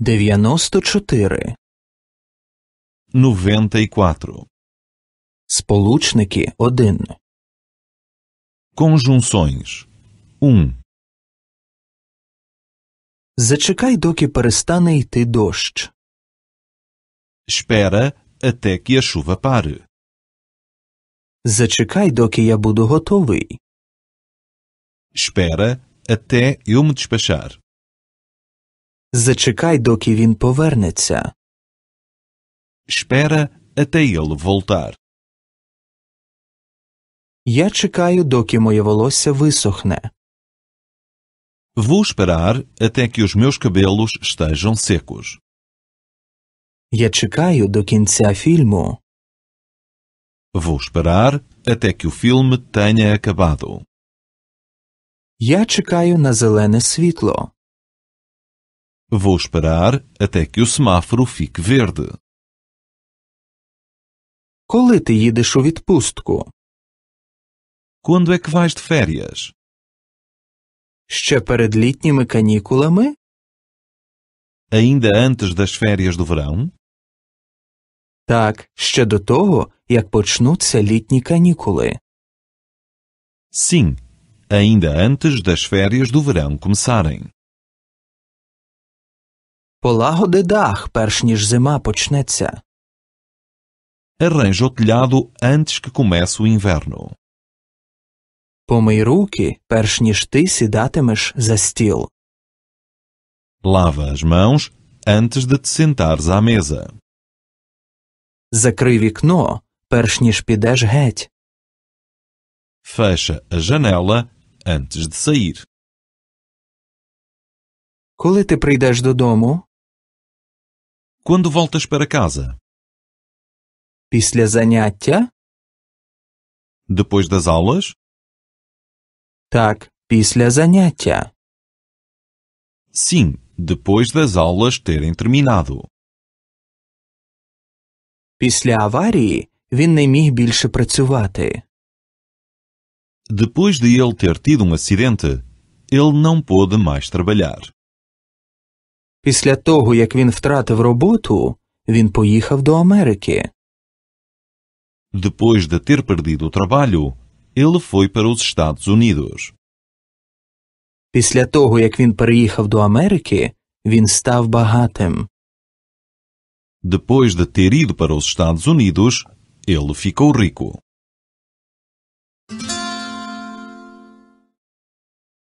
Дев'яносто чотири. Noventa e Сполучники один. Conjunções. 1. Um. Зачекай, доки перестане йти дощ. Espera até que a chuva Зачекай, доки я буду готовий. Espera até eu me Зачекай, доки він повернеться. Espera até ele voltar. Я чекаю, доки моє волосся висохне. Vou esperar até que os meus cabelos estejam secos. Я чекаю до кінця фільму. Vou esperar até que o filme tenha acabado. Я чекаю на зелене світло. Vou esperar até que o semáforo fique verde. Коли ти їдеш у відпустку? Quando é que vais de férias? Ще перед літніми канікулами? Ainda antes das férias do verão? Так, ще до того, як почнуться літні канікули. Sim, ainda antes das férias do verão começarem. Полагоди дах, перш ніж зима почнеться. Arranja o telhado antes que Помий руки, перш ніж ти сідатимеш за стіл. Lava as mãos antes de te sentares à Закрий вікно, перш ніж підеш геть. Fecha a janela де. de Коли ти прийдеш додому? Quando voltas para casa? Після заняття? Depois das aulas? Так, після заняття. Sim, depois das aulas terem terminado. Після аварії він не міг більше працювати. Depois de ele ter tido um acidente, ele não pôde mais trabalhar. Після того, як він втратив роботу, він до Америки. Depois de ter perdido o trabalho, ele foi para os Estados Unidos. Після того, як він переїхав до Америки, він став багатим. Depois de ter ido para os Estados Unidos, ele ficou rico.